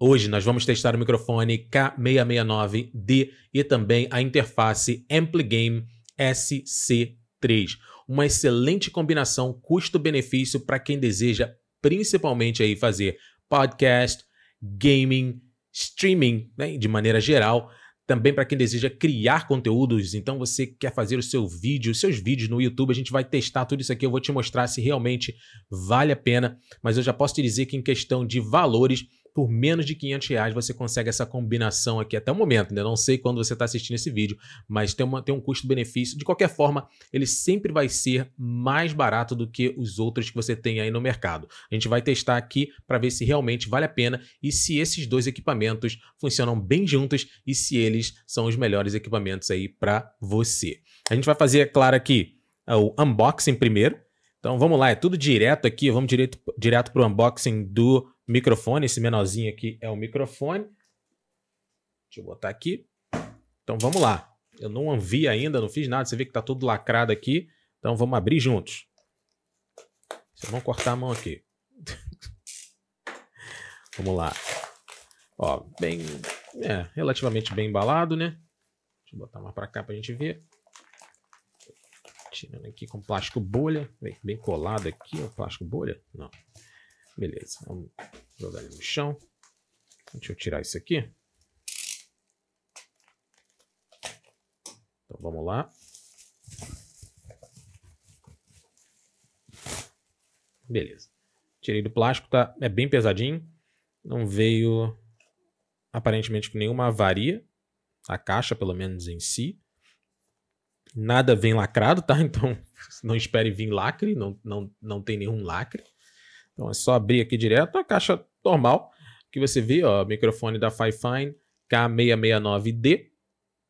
Hoje nós vamos testar o microfone K669D e também a interface AmpliGame SC3. Uma excelente combinação custo-benefício para quem deseja principalmente aí fazer podcast, gaming, streaming, né, de maneira geral, também para quem deseja criar conteúdos, então você quer fazer o seu vídeo, seus vídeos no YouTube, a gente vai testar tudo isso aqui, eu vou te mostrar se realmente vale a pena, mas eu já posso te dizer que em questão de valores, por menos de 500 reais você consegue essa combinação aqui até o momento, né? Não sei quando você está assistindo esse vídeo, mas tem, uma, tem um custo-benefício. De qualquer forma, ele sempre vai ser mais barato do que os outros que você tem aí no mercado. A gente vai testar aqui para ver se realmente vale a pena e se esses dois equipamentos funcionam bem juntos e se eles são os melhores equipamentos aí para você. A gente vai fazer, é claro, aqui é, o unboxing primeiro. Então vamos lá, é tudo direto aqui, vamos direto, direto para o unboxing do microfone. Esse menorzinho aqui é o microfone. Deixa eu botar aqui. Então vamos lá. Eu não vi ainda, não fiz nada. Você vê que tá tudo lacrado aqui. Então vamos abrir juntos. Vocês vão cortar a mão aqui. vamos lá. Ó, bem, é, relativamente bem embalado, né? Deixa eu botar mais para cá para a gente ver. Tirando aqui com plástico bolha, bem, bem colado aqui, o plástico bolha. Não, Beleza, vamos jogar ele no chão. Deixa eu tirar isso aqui. Então vamos lá. Beleza. Tirei do plástico, tá? É bem pesadinho. Não veio aparentemente com nenhuma avaria. A caixa, pelo menos em si. Nada vem lacrado, tá? Então não espere vir lacre, não, não, não tem nenhum lacre. Então é só abrir aqui direto a caixa normal que você vê, ó, microfone da Fifine K669D,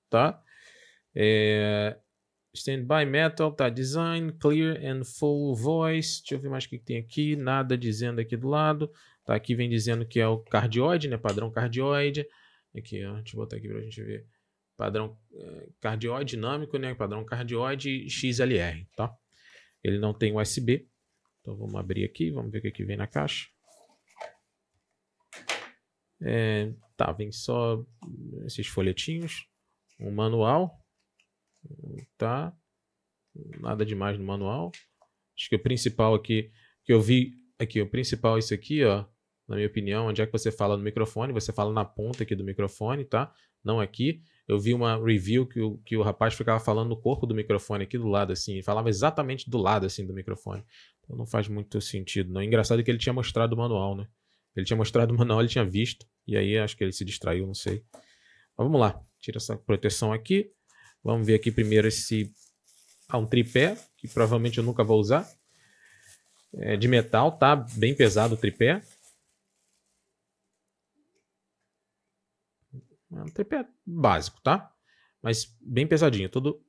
tá? É, Standby Metal, tá? Design, Clear and Full Voice. Deixa eu ver mais o que, que tem aqui. Nada dizendo aqui do lado. Tá? Aqui vem dizendo que é o cardioide, né? Padrão cardioide. Aqui, ó. Deixa eu botar aqui pra gente ver. Padrão eh, cardioide dinâmico, né? Padrão cardioide XLR, tá? Ele não tem USB. Então vamos abrir aqui, vamos ver o que, é que vem na caixa. É, tá, vem só esses folhetinhos, um manual, tá? Nada demais no manual. Acho que o principal aqui que eu vi aqui, o principal é isso aqui, ó, na minha opinião, onde é que você fala no microfone, você fala na ponta aqui do microfone, tá? Não aqui. Eu vi uma review que o, que o rapaz ficava falando no corpo do microfone aqui do lado, assim, falava exatamente do lado, assim, do microfone. Então não faz muito sentido, não. Engraçado é que ele tinha mostrado o manual, né? Ele tinha mostrado o manual, ele tinha visto, e aí acho que ele se distraiu, não sei. Mas vamos lá, tira essa proteção aqui. Vamos ver aqui primeiro esse... Ah, um tripé, que provavelmente eu nunca vou usar. É de metal, tá? Bem pesado o tripé. É um tripé básico, tá? Mas bem pesadinho, todo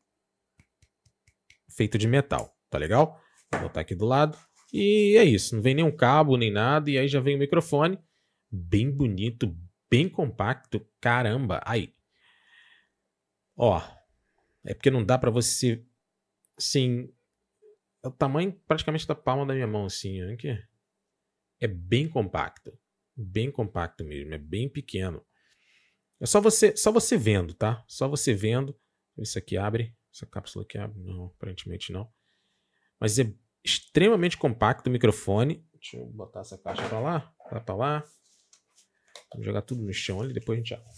feito de metal, tá legal? Vou botar aqui do lado. E é isso, não vem nenhum cabo nem nada. E aí já vem o microfone, bem bonito, bem compacto. Caramba, aí. Ó, é porque não dá para você, assim, é o tamanho praticamente da palma da minha mão, assim, aqui. É bem compacto, bem compacto mesmo, é bem pequeno. É só você, só você vendo, tá? Só você vendo. Isso aqui abre. Essa cápsula aqui abre. Não, aparentemente não. Mas é extremamente compacto o microfone. Deixa eu botar essa caixa pra lá. Lá tá pra lá. Vamos jogar tudo no chão ali, depois a gente abre.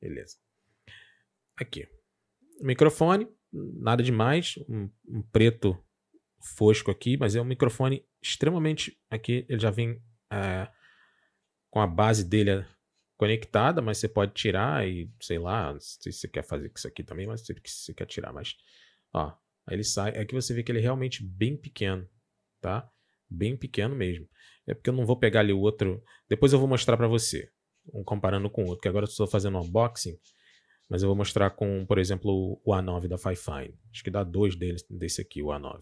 Beleza. Aqui. Microfone, nada demais. Um, um preto fosco aqui, mas é um microfone extremamente. Aqui ele já vem. Uh, com a base dele eh, conectada, mas você pode tirar e, sei lá, não sei se você quer fazer isso aqui também, mas se você quer tirar, mas, ó, aí ele sai, é que você vê que ele é realmente bem pequeno, tá? Bem pequeno mesmo. É porque eu não vou pegar ali o outro, depois eu vou mostrar para você, um comparando com o outro, que agora eu estou fazendo um unboxing, mas eu vou mostrar com, por exemplo, o A9 da Fifine, acho que dá dois deles, desse aqui, o A9.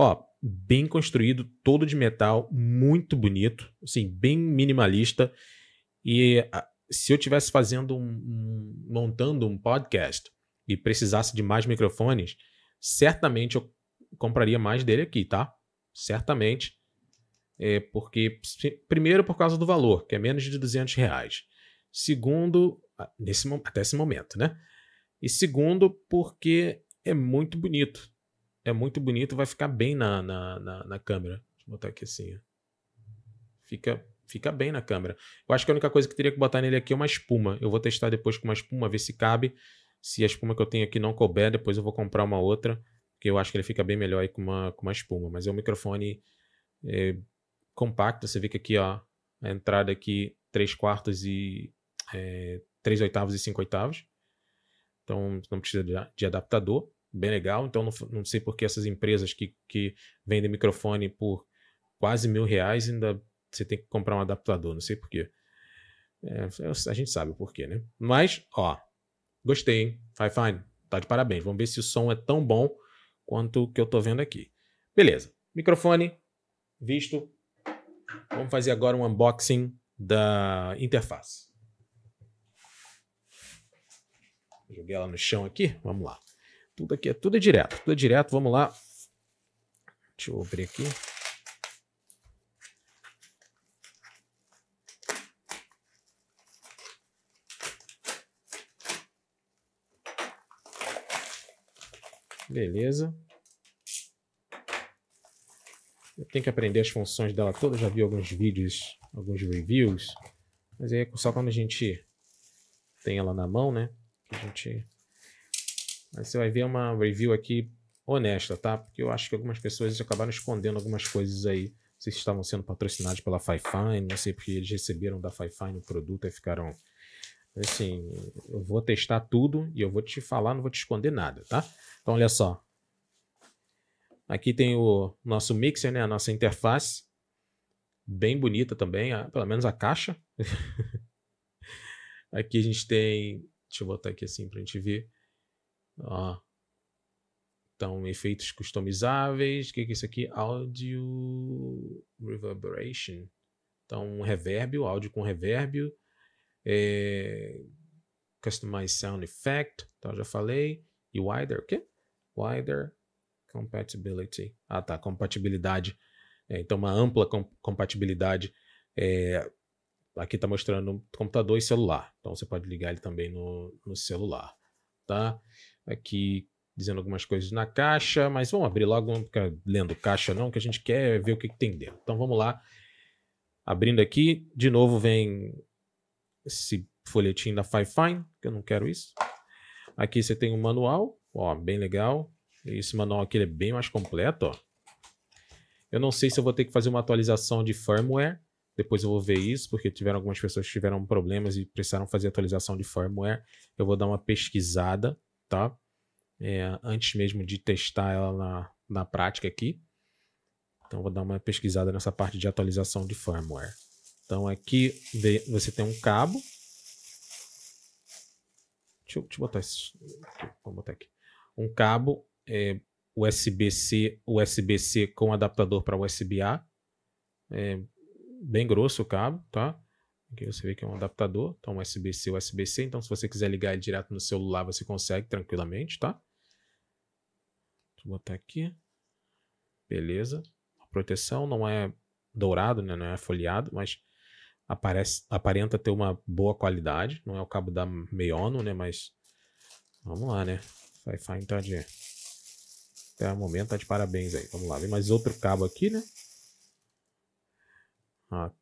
Ó, bem construído, todo de metal, muito bonito, assim, bem minimalista. E ah, se eu tivesse fazendo um, um, montando um podcast e precisasse de mais microfones, certamente eu compraria mais dele aqui, tá? Certamente. É porque, primeiro, por causa do valor, que é menos de 200 reais. Segundo, ah, nesse, até esse momento, né? E segundo, porque é muito bonito é muito bonito, vai ficar bem na, na, na, na câmera. Deixa eu botar aqui assim. Fica, fica bem na câmera. Eu acho que a única coisa que teria que botar nele aqui é uma espuma. Eu vou testar depois com uma espuma, ver se cabe. Se a espuma que eu tenho aqui não couber, depois eu vou comprar uma outra, porque eu acho que ele fica bem melhor aí com uma, com uma espuma. Mas é um microfone é, compacto. Você vê que aqui, ó, a entrada aqui 3 quartos e é, 3 oitavos e 5 oitavos. Então não precisa de, de adaptador bem legal. Então, não, não sei por que essas empresas que, que vendem microfone por quase mil reais ainda você tem que comprar um adaptador, não sei por quê. É, a gente sabe o porquê, né? Mas, ó, gostei, hein? Fine, fine. Tá de parabéns. Vamos ver se o som é tão bom quanto o que eu tô vendo aqui. Beleza. Microfone visto. Vamos fazer agora um unboxing da interface. Joguei ela no chão aqui. Vamos lá. Tudo aqui, é tudo é direto, tudo é direto, vamos lá. Deixa eu abrir aqui. Beleza. Eu tenho que aprender as funções dela toda, já vi alguns vídeos, alguns reviews. Mas aí é só quando a gente tem ela na mão, né? Que a gente mas você vai ver uma review aqui honesta, tá? Porque eu acho que algumas pessoas acabaram escondendo algumas coisas aí. Não sei se estavam sendo patrocinados pela Fifine, não sei porque eles receberam da Fifine o produto e ficaram. Assim, eu vou testar tudo e eu vou te falar, não vou te esconder nada, tá? Então, olha só. Aqui tem o nosso mixer, né? A nossa interface. Bem bonita também, a, pelo menos a caixa. aqui a gente tem. Deixa eu botar aqui assim pra gente ver. Ó. Então, efeitos customizáveis. O que, que é isso aqui? audio reverberation. Então, um reverbio, áudio com reverbio. É... Customize sound effect. Então, já falei. E wider, o quê? Wider compatibility. Ah, tá. Compatibilidade. É, então, uma ampla comp compatibilidade. É... Aqui está mostrando computador e celular. Então, você pode ligar ele também no, no celular. Tá? aqui dizendo algumas coisas na caixa, mas vamos abrir logo, não ficar lendo caixa não, que a gente quer ver o que, que tem dentro. Então vamos lá. Abrindo aqui, de novo vem esse folhetinho da Five Fine, que eu não quero isso. Aqui você tem um manual, ó, bem legal. Esse manual aqui é bem mais completo, ó. Eu não sei se eu vou ter que fazer uma atualização de firmware. Depois eu vou ver isso, porque tiveram algumas pessoas que tiveram problemas e precisaram fazer atualização de firmware. Eu vou dar uma pesquisada tá? É, antes mesmo de testar ela na, na prática aqui. Então vou dar uma pesquisada nessa parte de atualização de firmware. Então aqui você tem um cabo. Deixa eu, deixa eu botar isso Vou botar aqui. Um cabo é, USB-C, USB-C com adaptador para USB-A. É, bem grosso o cabo, tá? Aqui você vê que é um adaptador, então um USB-C, USB-C. Então, se você quiser ligar ele direto no celular, você consegue tranquilamente, tá? Vou botar aqui. Beleza. A proteção não é dourado, né? Não é folheado, mas aparece, aparenta ter uma boa qualidade. Não é o cabo da Meiono, né? Mas vamos lá, né? Wi-Fi em então, é de... Até o momento tá de parabéns aí. Vamos lá. Vem mais outro cabo aqui, né? Ah,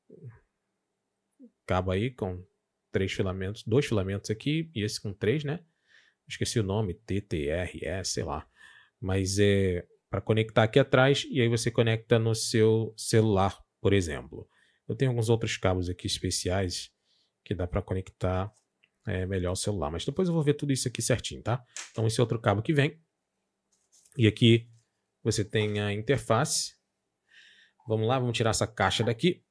cabo aí com três filamentos, dois filamentos aqui e esse com três, né? Esqueci o nome, TTRE, sei lá. Mas é para conectar aqui atrás e aí você conecta no seu celular, por exemplo. Eu tenho alguns outros cabos aqui especiais que dá para conectar é, melhor o celular. Mas depois eu vou ver tudo isso aqui certinho, tá? Então esse é outro cabo que vem. E aqui você tem a interface. Vamos lá, vamos tirar essa caixa daqui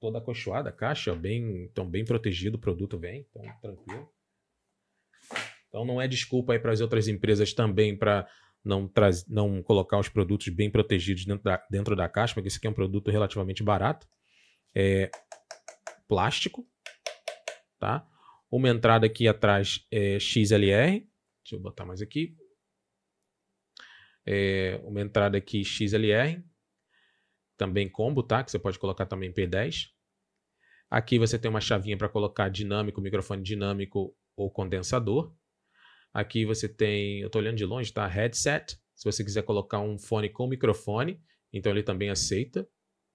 toda acolchoada, a caixa, bem, então bem protegido, o produto vem, então tranquilo. Então não é desculpa aí para as outras empresas também para não, não colocar os produtos bem protegidos dentro da, dentro da caixa, porque esse aqui é um produto relativamente barato. É plástico, tá? Uma entrada aqui atrás é XLR. Deixa eu botar mais aqui. É uma entrada aqui XLR também combo, tá? Que você pode colocar também P10. Aqui você tem uma chavinha para colocar dinâmico, microfone dinâmico ou condensador. Aqui você tem, eu estou olhando de longe, tá? Headset. Se você quiser colocar um fone com microfone, então ele também aceita,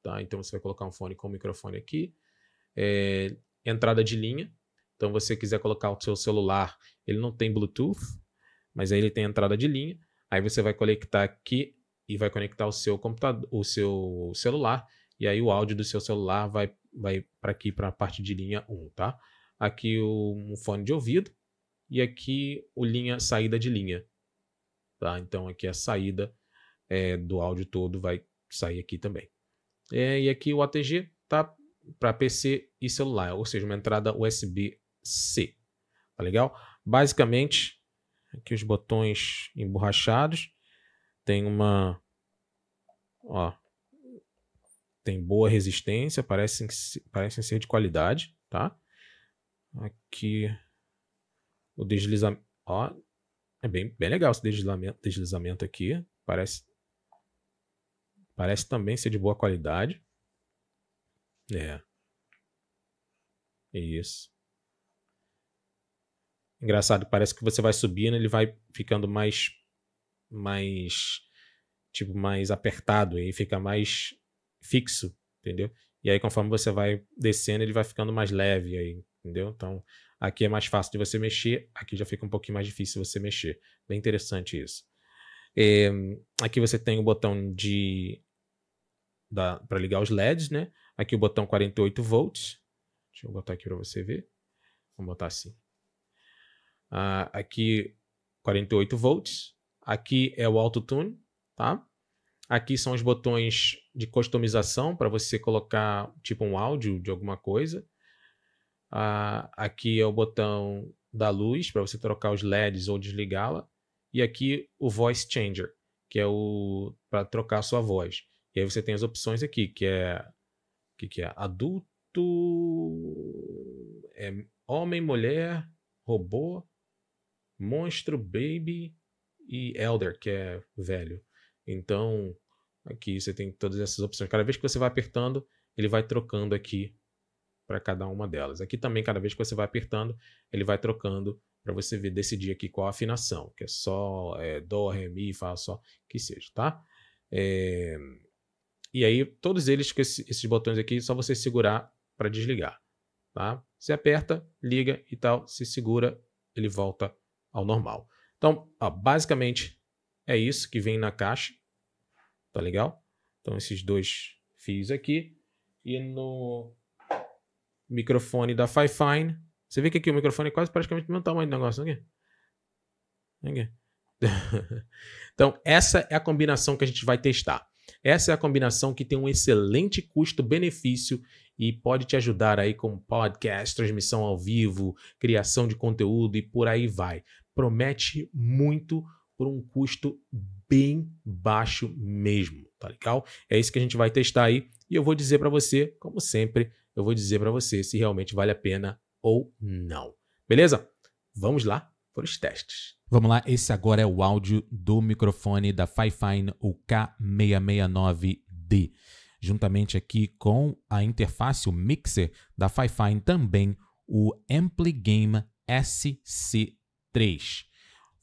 tá? Então você vai colocar um fone com microfone aqui. É, entrada de linha. Então você quiser colocar o seu celular, ele não tem Bluetooth, mas aí ele tem entrada de linha. Aí você vai conectar aqui e vai conectar o seu computador, o seu celular, e aí o áudio do seu celular vai, vai para aqui, para a parte de linha 1, tá? Aqui o, um fone de ouvido e aqui o linha saída de linha, tá? Então aqui a saída é, do áudio todo vai sair aqui também. É, e aqui o ATG tá para PC e celular, ou seja, uma entrada USB-C, tá legal? Basicamente, aqui os botões emborrachados, tem uma. Ó. Tem boa resistência, parecem, parecem ser de qualidade, tá? Aqui. O deslizamento. Ó. É bem, bem legal esse deslizamento, deslizamento aqui. Parece. Parece também ser de boa qualidade. É. Isso. Engraçado, parece que você vai subindo, ele vai ficando mais mais tipo mais apertado e fica mais fixo, entendeu? E aí conforme você vai descendo, ele vai ficando mais leve aí, entendeu? Então, aqui é mais fácil de você mexer, aqui já fica um pouquinho mais difícil você mexer. Bem interessante isso. É, aqui você tem o botão de para ligar os LEDs, né? Aqui o botão 48 volts. Deixa eu botar aqui para você ver. Vou botar assim. Ah, aqui 48 volts. Aqui é o autotune, tá? Aqui são os botões de customização para você colocar tipo um áudio de alguma coisa. Ah, aqui é o botão da luz para você trocar os LEDs ou desligá-la. E aqui o Voice Changer, que é o para trocar a sua voz. E aí você tem as opções aqui, que é que, que é adulto, é homem, mulher, robô, monstro, baby, e elder, que é velho. Então, aqui você tem todas essas opções. Cada vez que você vai apertando, ele vai trocando aqui para cada uma delas. Aqui também, cada vez que você vai apertando, ele vai trocando para você ver, decidir aqui qual a afinação, que é só é, dó, ré, mi, fá, só, que seja, tá? É... E aí, todos eles, com esse, esses botões aqui, só você segurar para desligar, tá? Você aperta, liga e tal, se segura, ele volta ao normal. Então, ó, basicamente é isso que vem na caixa. Tá legal? Então, esses dois fios aqui. E no microfone da Fifine. Você vê que aqui o microfone é quase praticamente do mesmo tamanho do negócio, aqui. aqui. então, essa é a combinação que a gente vai testar. Essa é a combinação que tem um excelente custo-benefício e pode te ajudar aí com podcast, transmissão ao vivo, criação de conteúdo e por aí vai promete muito por um custo bem baixo mesmo, tá legal? É isso que a gente vai testar aí e eu vou dizer para você, como sempre, eu vou dizer para você se realmente vale a pena ou não. Beleza? Vamos lá para os testes. Vamos lá, esse agora é o áudio do microfone da Fifine, o K669D. Juntamente aqui com a interface, o mixer da Fifine, também o Ampligame Game SC 3.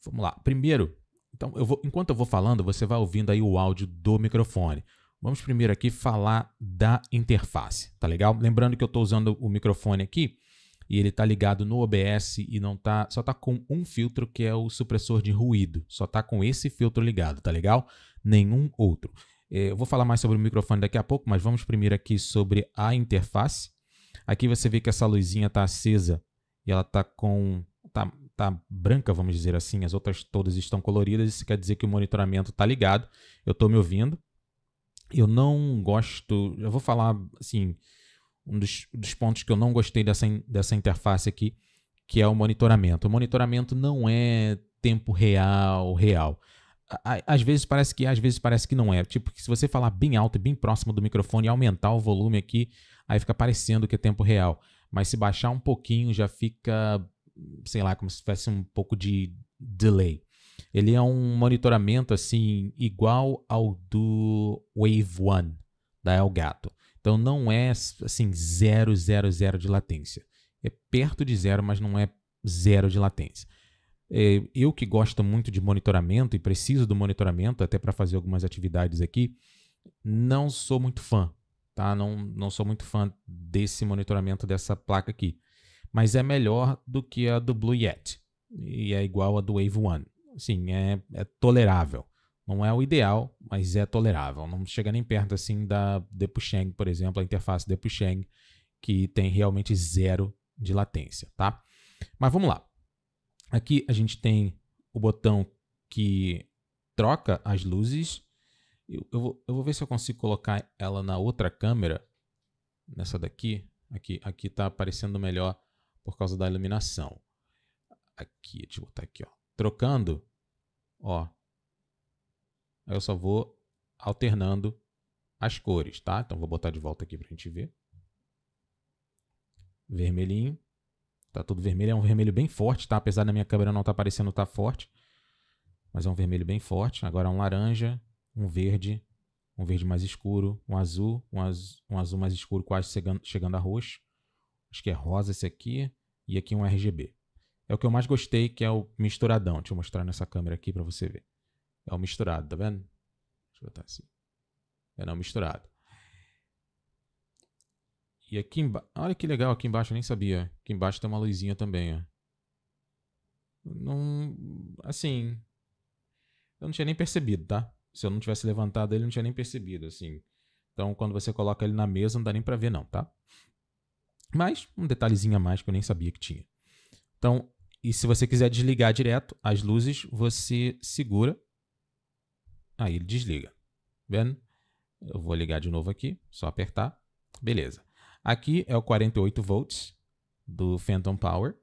Vamos lá. Primeiro, então eu vou, enquanto eu vou falando, você vai ouvindo aí o áudio do microfone. Vamos primeiro aqui falar da interface, tá legal? Lembrando que eu estou usando o microfone aqui e ele está ligado no OBS e não tá, só está com um filtro que é o supressor de ruído. Só está com esse filtro ligado, tá legal? Nenhum outro. Eh, eu vou falar mais sobre o microfone daqui a pouco, mas vamos primeiro aqui sobre a interface. Aqui você vê que essa luzinha está acesa e ela está com. Tá, está branca, vamos dizer assim, as outras todas estão coloridas, isso quer dizer que o monitoramento está ligado, eu estou me ouvindo. Eu não gosto, eu vou falar assim, um dos, dos pontos que eu não gostei dessa, dessa interface aqui, que é o monitoramento. O monitoramento não é tempo real, real. Às vezes parece que, às vezes parece que não é. Tipo, se você falar bem alto e bem próximo do microfone e aumentar o volume aqui, aí fica parecendo que é tempo real. Mas se baixar um pouquinho, já fica sei lá, como se tivesse um pouco de delay. Ele é um monitoramento assim igual ao do Wave One da Elgato. Então não é assim zero zero zero de latência. É perto de zero, mas não é zero de latência. É, eu que gosto muito de monitoramento e preciso do monitoramento até para fazer algumas atividades aqui, não sou muito fã, tá? Não, não sou muito fã desse monitoramento dessa placa aqui mas é melhor do que a do Blue Yeti e é igual a do Wave One. Sim, é, é tolerável. Não é o ideal, mas é tolerável. Não chega nem perto assim da Depusheng, por exemplo, a interface Depusheng, que tem realmente zero de latência, tá? Mas vamos lá. Aqui a gente tem o botão que troca as luzes. Eu, eu, vou, eu vou ver se eu consigo colocar ela na outra câmera. Nessa daqui. Aqui, aqui tá aparecendo melhor por causa da iluminação. Aqui, deixa eu botar aqui, ó. Trocando, ó. Aí eu só vou alternando as cores, tá? Então vou botar de volta aqui pra gente ver. Vermelhinho. Tá tudo vermelho, é um vermelho bem forte, tá? Apesar da minha câmera não tá aparecendo, tá forte. Mas é um vermelho bem forte. Agora um laranja, um verde, um verde mais escuro, um azul, um, az... um azul mais escuro quase chegando a roxo acho que é rosa esse aqui, e aqui um RGB. É o que eu mais gostei, que é o misturadão. Deixa eu mostrar nessa câmera aqui para você ver. É o misturado, tá vendo? Deixa eu botar assim. É não misturado. E aqui embaixo. Olha que legal, aqui embaixo eu nem sabia. Aqui embaixo tem uma luzinha também, ó. Não. Assim. Eu não tinha nem percebido, tá? Se eu não tivesse levantado ele, eu não tinha nem percebido, assim. Então, quando você coloca ele na mesa, não dá nem pra ver, não, tá? Mas um detalhezinho a mais que eu nem sabia que tinha. Então, e se você quiser desligar direto as luzes, você segura. Aí ele desliga. Vendo? Eu vou ligar de novo aqui, só apertar. Beleza. Aqui é o 48 volts do Phantom Power.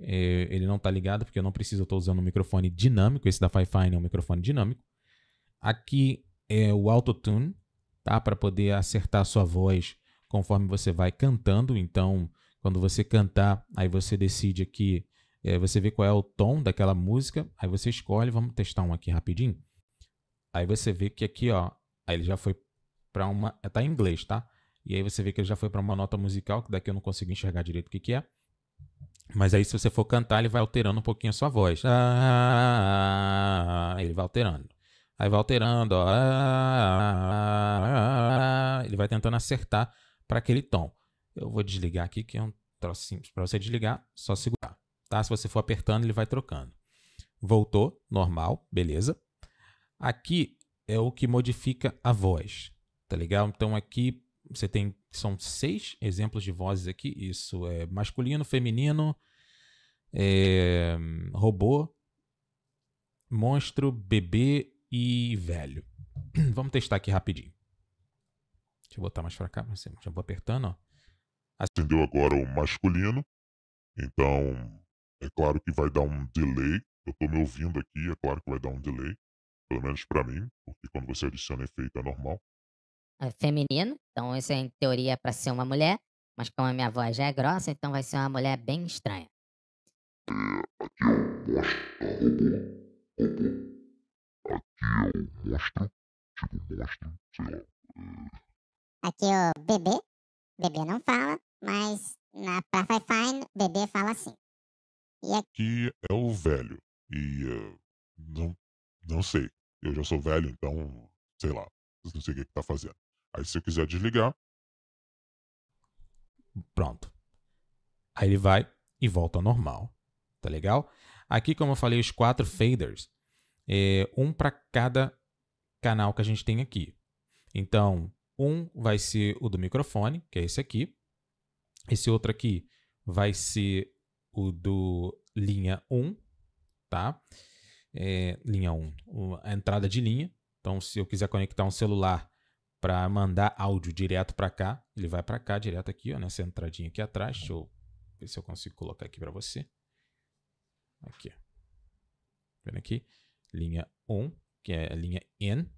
É, ele não está ligado porque eu não preciso, eu estou usando um microfone dinâmico. Esse da Fifine é um microfone dinâmico. Aqui é o Auto Tune, tá? Para poder acertar a sua voz conforme você vai cantando. Então, quando você cantar, aí você decide aqui, é, você vê qual é o tom daquela música, aí você escolhe, vamos testar um aqui rapidinho. Aí você vê que aqui, ó, aí ele já foi para uma, tá em inglês, tá? E aí você vê que ele já foi para uma nota musical, que daqui eu não consigo enxergar direito o que que é. Mas aí se você for cantar, ele vai alterando um pouquinho a sua voz. Ah, ele vai alterando. Aí vai alterando, ó. Ah, ah, ah, ele vai tentando acertar para aquele tom. Eu vou desligar aqui, que é um troço simples para você desligar, só segurar. Tá? Se você for apertando, ele vai trocando. Voltou, normal, beleza. Aqui é o que modifica a voz, tá legal? Então aqui você tem, são seis exemplos de vozes aqui. Isso é masculino, feminino, é, robô, monstro, bebê e velho. Vamos testar aqui rapidinho. Deixa eu botar mais pra cá, assim, já vou apertando, ó. Acendeu agora o masculino, então é claro que vai dar um delay. Eu tô me ouvindo aqui, é claro que vai dar um delay, pelo menos para mim, porque quando você adiciona efeito é normal. É feminino, então isso é em teoria para ser uma mulher, mas como a minha voz já é grossa, então vai ser uma mulher bem estranha. É, aqui é um monstro, robô, robô. Aqui é um monstro, tipo monstro, sei lá. É... Aqui o bebê, bebê não fala, mas na Perfect Fine, bebê fala assim. E aqui é o velho. E uh, não, não sei. Eu já sou velho, então, sei lá. Não sei o que, que tá fazendo. Aí se eu quiser desligar. Pronto. Aí ele vai e volta ao normal. Tá legal? Aqui, como eu falei, os quatro faders. É um para cada canal que a gente tem aqui. Então, um vai ser o do microfone, que é esse aqui. Esse outro aqui vai ser o do linha 1, tá? É, linha 1, a entrada de linha. Então, se eu quiser conectar um celular para mandar áudio direto para cá, ele vai para cá, direto aqui, ó, nessa entradinha aqui atrás. Deixa eu ver se eu consigo colocar aqui para você. Aqui. Vendo aqui? Linha 1, que é a linha N.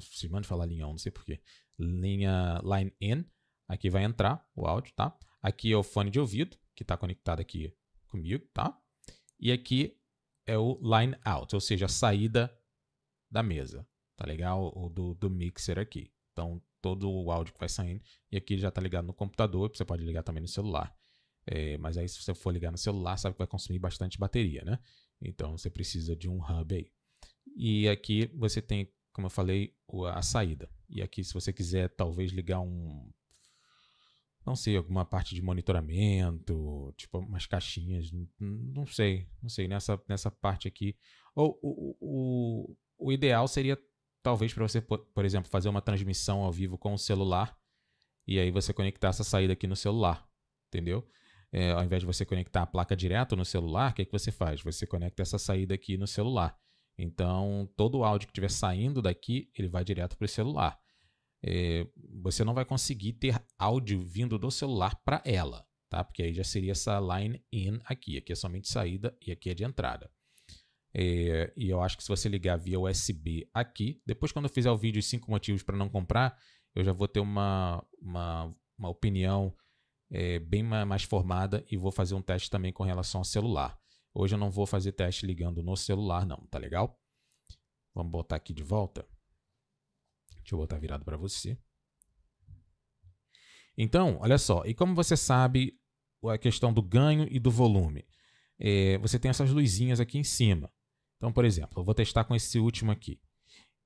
Se manda falar linha 1, não sei porquê linha line in, aqui vai entrar o áudio, tá? Aqui é o fone de ouvido, que está conectado aqui comigo, tá? E aqui é o line out, ou seja, a saída da mesa, tá legal? O do, do mixer aqui. Então, todo o áudio que vai saindo, e aqui já está ligado no computador, você pode ligar também no celular. É, mas aí, se você for ligar no celular, sabe que vai consumir bastante bateria, né? Então, você precisa de um hub aí. E aqui você tem como eu falei, a saída. E aqui, se você quiser, talvez ligar um. Não sei, alguma parte de monitoramento, tipo umas caixinhas, não sei, não sei, nessa, nessa parte aqui. Ou o, o, o ideal seria, talvez, para você, por exemplo, fazer uma transmissão ao vivo com o celular e aí você conectar essa saída aqui no celular, entendeu? É, ao invés de você conectar a placa direto no celular, o que, é que você faz? Você conecta essa saída aqui no celular. Então, todo o áudio que estiver saindo daqui, ele vai direto para o celular. É, você não vai conseguir ter áudio vindo do celular para ela, tá? Porque aí já seria essa line in aqui. Aqui é somente saída e aqui é de entrada. É, e eu acho que se você ligar via USB aqui, depois quando eu fizer o vídeo 5 motivos para não comprar, eu já vou ter uma, uma, uma opinião é, bem mais formada e vou fazer um teste também com relação ao celular. Hoje eu não vou fazer teste ligando no celular, não, tá legal? Vamos botar aqui de volta. Deixa eu botar virado para você. Então, olha só. E como você sabe, a questão do ganho e do volume. É, você tem essas luzinhas aqui em cima. Então, por exemplo, eu vou testar com esse último aqui,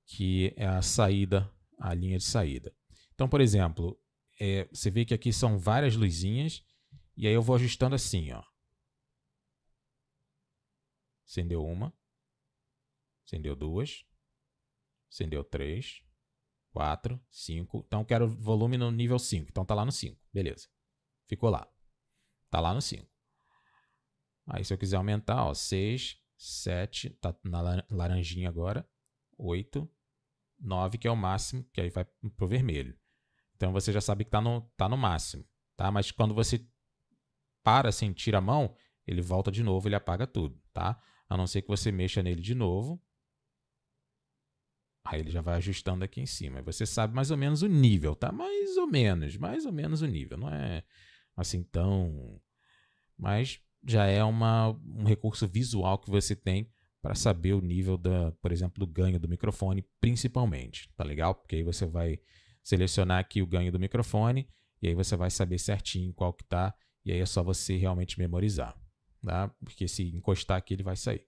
que é a saída, a linha de saída. Então, por exemplo, é, você vê que aqui são várias luzinhas, e aí eu vou ajustando assim, ó. Acendeu uma. Acendeu duas. Acendeu três. Quatro. Cinco. Então, quero volume no nível 5. Então, tá lá no 5. Beleza. Ficou lá. Tá lá no 5. Aí, se eu quiser aumentar, ó, seis, sete, tá na laranjinha agora, oito, 9, que é o máximo, que aí vai pro vermelho. Então, você já sabe que tá no, tá no máximo, tá? Mas quando você para, assim, tira a mão, ele volta de novo, ele apaga tudo, tá? A não ser que você mexa nele de novo. Aí ele já vai ajustando aqui em cima. Você sabe mais ou menos o nível, tá? Mais ou menos, mais ou menos o nível. Não é assim tão. Mas já é uma, um recurso visual que você tem para saber o nível, da, por exemplo, do ganho do microfone, principalmente. Tá legal? Porque aí você vai selecionar aqui o ganho do microfone e aí você vai saber certinho qual que tá. E aí é só você realmente memorizar tá? porque se encostar aqui ele vai sair.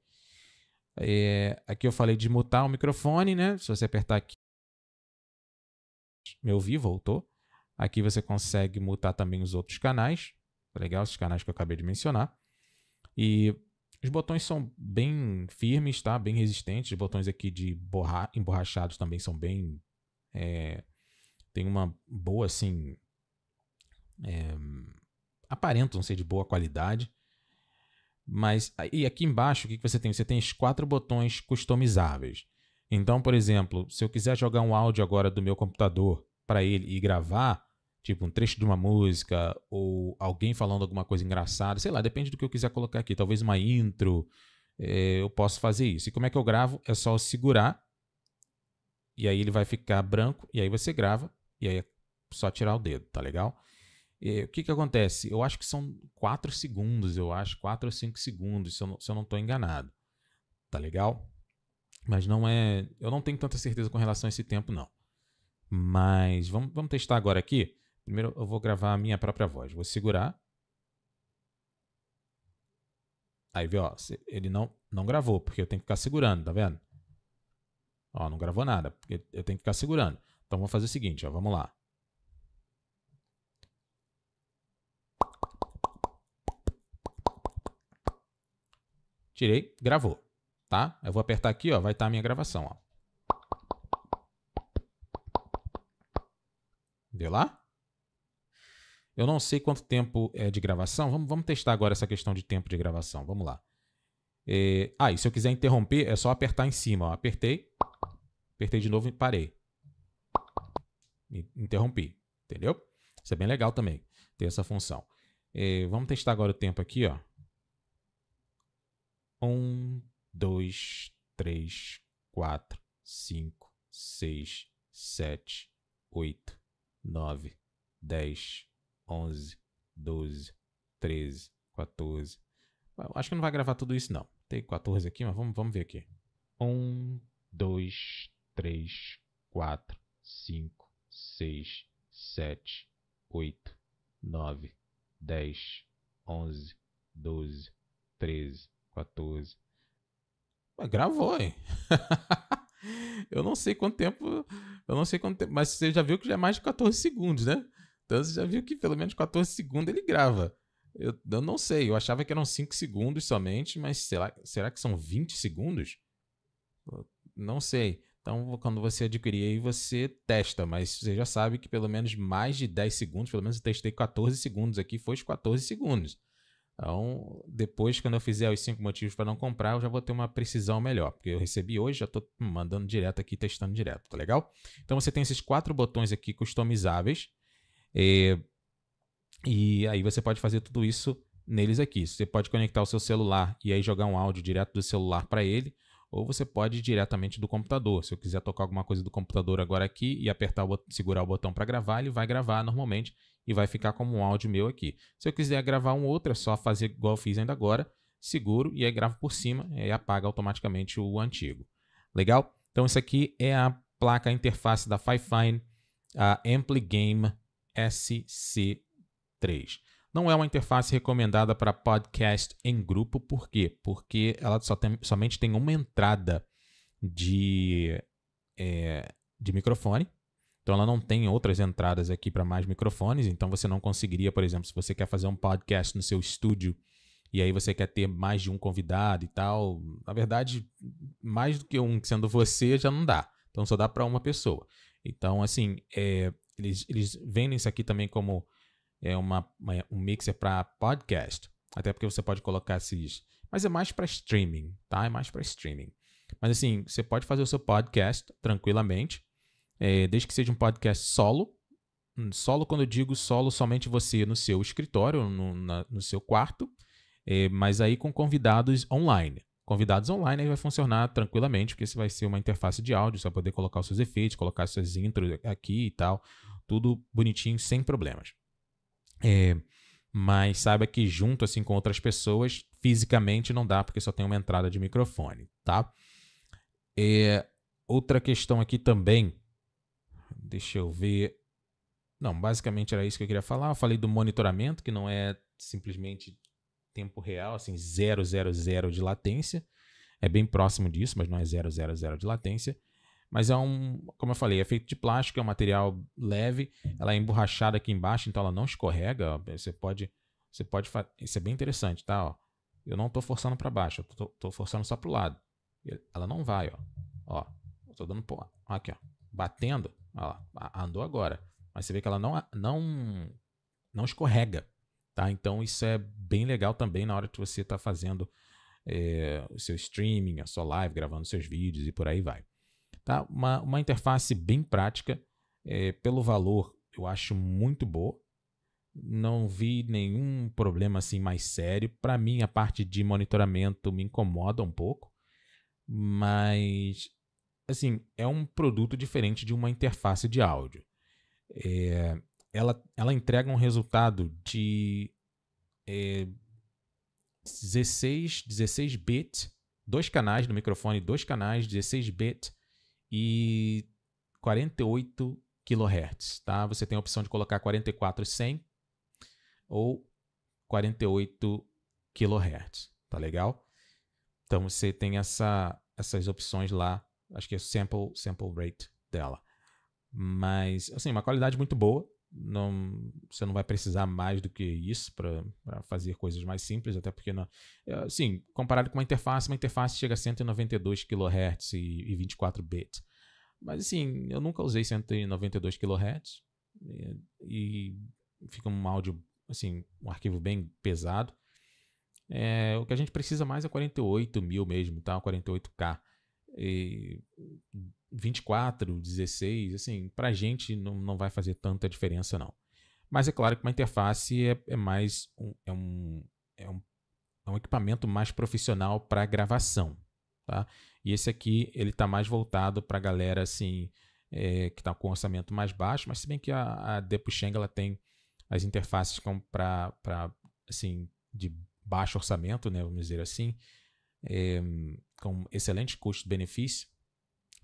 É, aqui eu falei de mutar o microfone, né? Se você apertar aqui, me ouvir, voltou. Aqui você consegue mutar também os outros canais. Legal, esses canais que eu acabei de mencionar. E os botões são bem firmes, tá? Bem resistentes. Os botões aqui de borra... emborrachados também são bem... É... Tem uma boa, assim... É... Aparentam ser de boa qualidade. Mas e aqui embaixo, o que, que você tem? Você tem os quatro botões customizáveis. Então, por exemplo, se eu quiser jogar um áudio agora do meu computador para ele e gravar, tipo um trecho de uma música ou alguém falando alguma coisa engraçada, sei lá, depende do que eu quiser colocar aqui, talvez uma intro, é, eu posso fazer isso. E como é que eu gravo? É só segurar e aí ele vai ficar branco e aí você grava e aí é só tirar o dedo, tá legal? É, o que que acontece? Eu acho que são 4 segundos, eu acho, 4 ou 5 segundos, se eu, não, se eu não enganado. Tá legal? Mas não é. Eu não tenho tanta certeza com relação a esse tempo, não. Mas vamos, vamos testar agora aqui. Primeiro eu vou gravar a minha própria voz. Vou segurar. Aí vê, ó, ele não, não gravou, porque eu tenho que ficar segurando, tá vendo? Ó, não gravou nada, porque eu tenho que ficar segurando. Então vamos fazer o seguinte, ó, vamos lá. Tirei, gravou, tá? Eu vou apertar aqui, ó, vai estar tá a minha gravação, ó. Deu lá? Eu não sei quanto tempo é de gravação. Vamos, vamos testar agora essa questão de tempo de gravação. Vamos lá. É, ah, e se eu quiser interromper, é só apertar em cima. Ó. Apertei, apertei de novo e parei. Interrompi, entendeu? Isso é bem legal também, ter essa função. É, vamos testar agora o tempo aqui, ó. Um, dois, três, quatro, cinco, seis, sete, oito, nove, dez, onze, doze, treze, 14. Acho que não vai gravar tudo isso, não. Tem 14 aqui, mas vamos, vamos ver aqui. 1, 2, 3, 4, 5, 6, 7, 8, 9, 10, 11, 12, 13, 14. Mas gravou, hein? eu não sei quanto tempo. Eu não sei quanto tempo. Mas você já viu que já é mais de 14 segundos, né? Então você já viu que pelo menos 14 segundos ele grava. Eu, eu não sei, eu achava que eram 5 segundos somente, mas será, será que são 20 segundos? não sei. Então, quando você adquirir aí, você testa, mas você já sabe que pelo menos mais de 10 segundos, pelo menos eu testei 14 segundos aqui, foi os 14 segundos. Então, depois, quando eu fizer os cinco motivos para não comprar, eu já vou ter uma precisão melhor, porque eu recebi hoje, já estou mandando direto aqui, testando direto, tá legal? Então, você tem esses quatro botões aqui customizáveis, e, eh, e aí você pode fazer tudo isso neles aqui. Você pode conectar o seu celular e aí jogar um áudio direto do celular para ele, ou você pode ir diretamente do computador. Se eu quiser tocar alguma coisa do computador agora aqui e apertar o segurar o botão para gravar, ele vai gravar normalmente e vai ficar como um áudio meu aqui. Se eu quiser gravar um outro, é só fazer igual eu fiz ainda agora, seguro e aí gravo por cima e apaga automaticamente o antigo. Legal? Então isso aqui é a placa interface da Fifine, a AmpliGame SC3. Não é uma interface recomendada para podcast em grupo, por quê? Porque ela só tem, somente tem uma entrada de, é, de microfone então ela não tem outras entradas aqui para mais microfones, então você não conseguiria, por exemplo, se você quer fazer um podcast no seu estúdio e aí você quer ter mais de um convidado e tal, na verdade, mais do que um sendo você já não dá. Então só dá para uma pessoa. Então, assim, é, eles, eles vendem isso aqui também como é uma, uma um mixer para podcast, até porque você pode colocar esses, mas é mais para streaming, tá? É mais para streaming. Mas assim, você pode fazer o seu podcast tranquilamente é, desde que seja um podcast solo. Hum, solo, quando eu digo solo, somente você no seu escritório, no, na, no seu quarto, é, mas aí com convidados online. Convidados online aí vai funcionar tranquilamente, porque você vai ser uma interface de áudio, você vai poder colocar os seus efeitos, colocar suas intros aqui e tal, tudo bonitinho, sem problemas. É, mas saiba que junto assim com outras pessoas, fisicamente não dá, porque só tem uma entrada de microfone, tá? É, outra questão aqui também Deixa eu ver. Não, basicamente era isso que eu queria falar. Eu falei do monitoramento, que não é simplesmente tempo real, assim, 000 de latência. É bem próximo disso, mas não é 000 de latência. Mas é um, como eu falei, é feito de plástico, é um material leve, ela é emborrachada aqui embaixo, então ela não escorrega. Você pode, você pode, isso é bem interessante, tá? Ó, eu não estou forçando para baixo, eu tô, tô forçando só pro lado. Ela não vai, ó. Ó, eu tô dando aqui, ó, batendo, Olha lá, andou agora. Mas você vê que ela não, não, não escorrega. Tá? Então isso é bem legal também na hora que você está fazendo é, o seu streaming, a sua live, gravando seus vídeos e por aí vai. Tá? Uma, uma interface bem prática, é, pelo valor eu acho muito boa. Não vi nenhum problema assim mais sério. Para mim a parte de monitoramento me incomoda um pouco, mas assim, é um produto diferente de uma interface de áudio. É, ela, ela entrega um resultado de é, 16, 16 bit, dois canais no microfone, dois canais, 16 bit e 48 kHz, tá? Você tem a opção de colocar 44 100 ou 48 kHz, tá legal? Então você tem essa, essas opções lá Acho que é sample, sample rate dela. Mas, assim, uma qualidade muito boa. Não, você não vai precisar mais do que isso para fazer coisas mais simples, até porque, não, né, é, assim, comparado com uma interface, uma interface chega a 192 kHz e, e 24 bits. Mas, assim, eu nunca usei 192 kHz e, e fica um áudio, assim, um arquivo bem pesado. É, o que a gente precisa mais é 48 mil mesmo, tá? 48K e 24, 16, assim, para a gente não, não vai fazer tanta diferença, não. Mas é claro que uma interface é, é mais um, é, um, é, um, é um equipamento mais profissional para gravação, tá? E esse aqui ele está mais voltado para a galera assim é, que está com orçamento mais baixo, mas se bem que a, a Depusheng ela tem as interfaces para assim de baixo orçamento, né? Vamos dizer assim. É, com excelente custo-benefício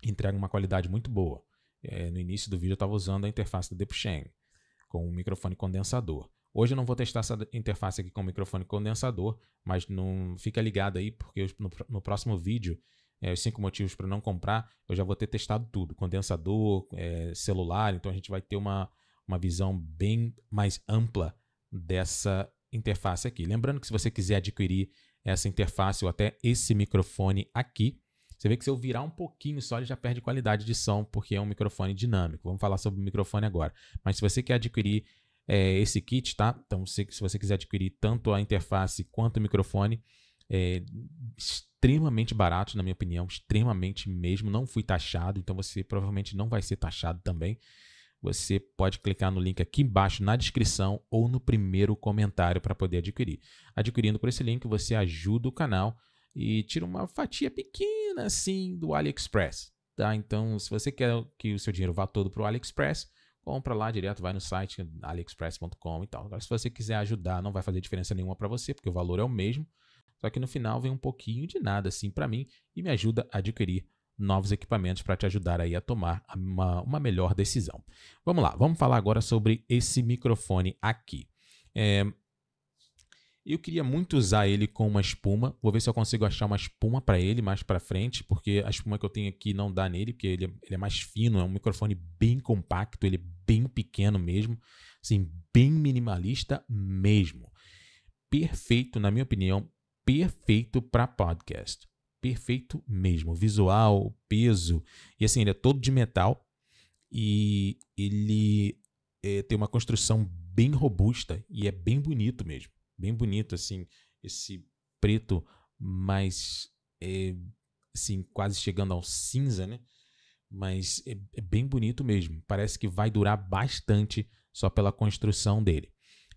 entrega uma qualidade muito boa. É, no início do vídeo eu estava usando a interface do DeepSheng com um microfone condensador. Hoje eu não vou testar essa interface aqui com microfone condensador, mas não fica ligado aí, porque eu, no, no, próximo vídeo, é, os cinco motivos para não comprar, eu já vou ter testado tudo: condensador, é, celular. Então a gente vai ter uma, uma visão bem mais ampla dessa interface aqui. Lembrando que se você quiser adquirir essa interface ou até esse microfone aqui. Você vê que se eu virar um pouquinho só, ele já perde qualidade de som, porque é um microfone dinâmico. Vamos falar sobre o microfone agora. Mas se você quer adquirir é, esse kit, tá? Então, se, se, você quiser adquirir tanto a interface quanto o microfone, é extremamente barato, na minha opinião, extremamente mesmo. Não fui taxado, então você provavelmente não vai ser taxado também você pode clicar no link aqui embaixo na descrição ou no primeiro comentário para poder adquirir. Adquirindo por esse link, você ajuda o canal e tira uma fatia pequena assim do AliExpress, tá? Então, se você quer que o seu dinheiro vá todo para o AliExpress, compra lá direto, vai no site aliexpress.com e tal. Agora, se você quiser ajudar, não vai fazer diferença nenhuma para você, porque o valor é o mesmo, só que no final vem um pouquinho de nada assim para mim e me ajuda a adquirir novos equipamentos para te ajudar aí a tomar uma, uma melhor decisão. Vamos lá, vamos falar agora sobre esse microfone aqui. É, eu queria muito usar ele com uma espuma. Vou ver se eu consigo achar uma espuma para ele mais para frente, porque a espuma que eu tenho aqui não dá nele, porque ele é, ele é, mais fino, é um microfone bem compacto, ele é bem pequeno mesmo, assim, bem minimalista mesmo. Perfeito, na minha opinião, perfeito para podcast perfeito mesmo. visual, peso. E assim, ele é todo de metal e ele é, tem uma construção bem robusta e é bem bonito mesmo. Bem bonito, assim, esse preto mais. É, assim, quase chegando ao cinza, né? Mas é, é bem bonito mesmo. Parece que vai durar bastante só pela construção dele.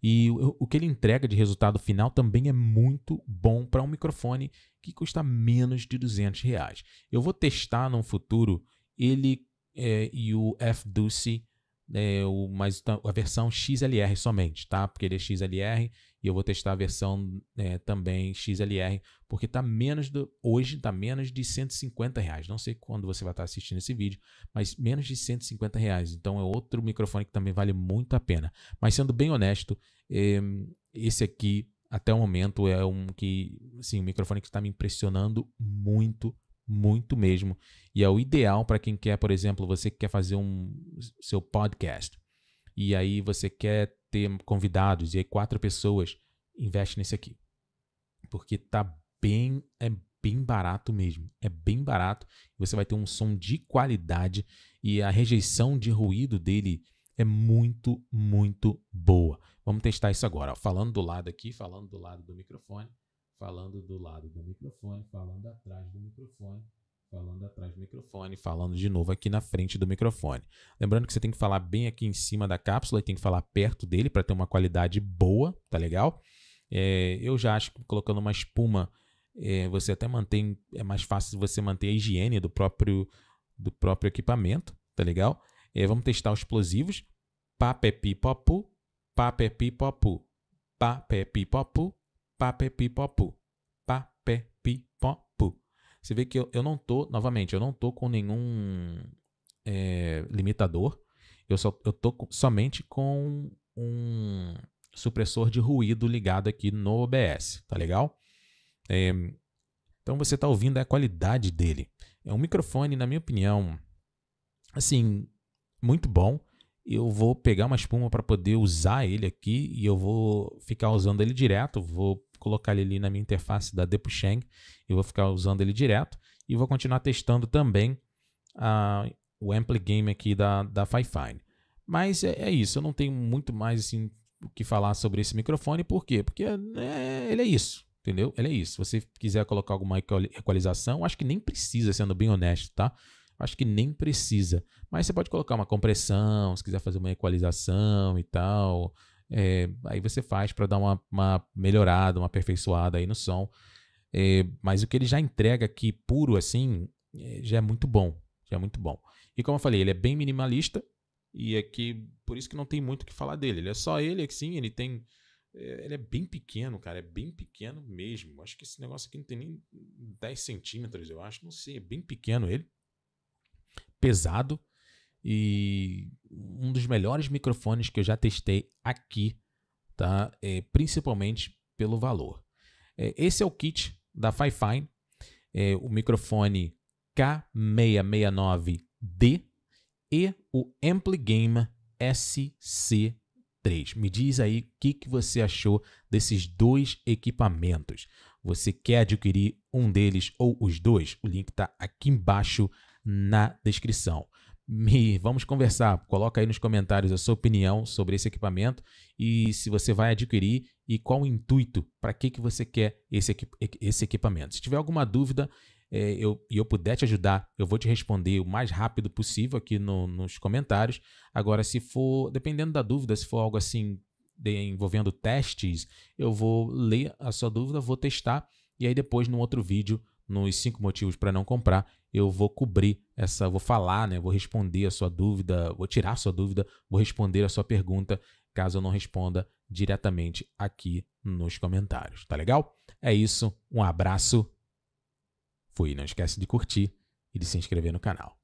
E o, o que ele entrega de resultado final também é muito bom para um microfone que custa menos de 200 reais. Eu vou testar no futuro ele é, e o F-Dulce, é, o, mas a versão XLR somente, tá? Porque ele é XLR e eu vou testar a versão é, também XLR, porque tá menos do, hoje está menos de 150 reais. Não sei quando você vai estar tá assistindo esse vídeo, mas menos de 150 reais. Então é outro microfone que também vale muito a pena. Mas sendo bem honesto, esse aqui, até o momento, é um que, assim, o microfone que está me impressionando muito, muito mesmo. E é o ideal para quem quer, por exemplo, você quer fazer um seu podcast e aí você quer ter convidados e aí quatro pessoas, investe nesse aqui. Porque tá bem, é bem barato mesmo. É bem barato. Você vai ter um som de qualidade e a rejeição de ruído dele é muito, muito boa. Vamos testar isso agora. Falando do lado aqui, falando do lado do microfone, falando do lado do microfone, falando atrás do microfone, falando atrás do microfone, falando de novo aqui na frente do microfone. Lembrando que você tem que falar bem aqui em cima da cápsula e tem que falar perto dele para ter uma qualidade boa, tá legal? É, eu já acho que colocando uma espuma é, você até mantém, é mais fácil você manter a higiene do próprio, do próprio equipamento, tá legal? É, vamos testar os explosivos. Papepi é Popu, papepipopu, papepipopu, papepipopu, papepipopu. Você vê que eu, eu não tô, novamente, eu não tô com nenhum é, limitador. Eu, só, eu tô com, somente com um supressor de ruído ligado aqui no OBS, tá legal? É, então você está ouvindo a qualidade dele. É um microfone, na minha opinião, assim, muito bom eu vou pegar uma espuma para poder usar ele aqui e eu vou ficar usando ele direto, vou colocar ele ali na minha interface da Depusheng e vou ficar usando ele direto e vou continuar testando também ah, o Ampli Game aqui da, da Fifine. Mas é, é, isso, eu não tenho muito mais assim o que falar sobre esse microfone, por quê? Porque é, ele é isso, entendeu? Ele é isso. Se você quiser colocar alguma equalização, acho que nem precisa, sendo bem honesto, tá? acho que nem precisa. Mas você pode colocar uma compressão, se quiser fazer uma equalização e tal. É, aí você faz para dar uma, uma, melhorada, uma aperfeiçoada aí no som. É, mas o que ele já entrega aqui puro assim, é, já é muito bom. Já é muito bom. E como eu falei, ele é bem minimalista e é que por isso que não tem muito o que falar dele. Ele é só ele, é sim, ele tem é, ele é bem pequeno, cara, é bem pequeno mesmo. Acho que esse negócio aqui não tem nem 10 centímetros, eu acho, não sei, é bem pequeno ele pesado e um dos melhores microfones que eu já testei aqui, tá? É, principalmente pelo valor. É, esse é o kit da Fifine, é, o microfone K669D e o AmpliGame SC3. Me diz aí o que, que você achou desses dois equipamentos você quer adquirir um deles ou os dois, o link está aqui embaixo na descrição. Me, vamos conversar, coloca aí nos comentários a sua opinião sobre esse equipamento e se você vai adquirir e qual o intuito, para que, que você quer esse, esse equipamento. Se tiver alguma dúvida é, eu, e eu puder te ajudar, eu vou te responder o mais rápido possível aqui no, nos comentários. Agora, se for, dependendo da dúvida, se for algo assim de, envolvendo testes, eu vou ler a sua dúvida, vou testar e aí depois no outro vídeo, nos cinco motivos para não comprar, eu vou cobrir essa, vou falar, né, vou responder a sua dúvida, vou tirar a sua dúvida, vou responder a sua pergunta, caso eu não responda diretamente aqui nos comentários, tá legal? É isso, um abraço. Fui, não esquece de curtir e de se inscrever no canal.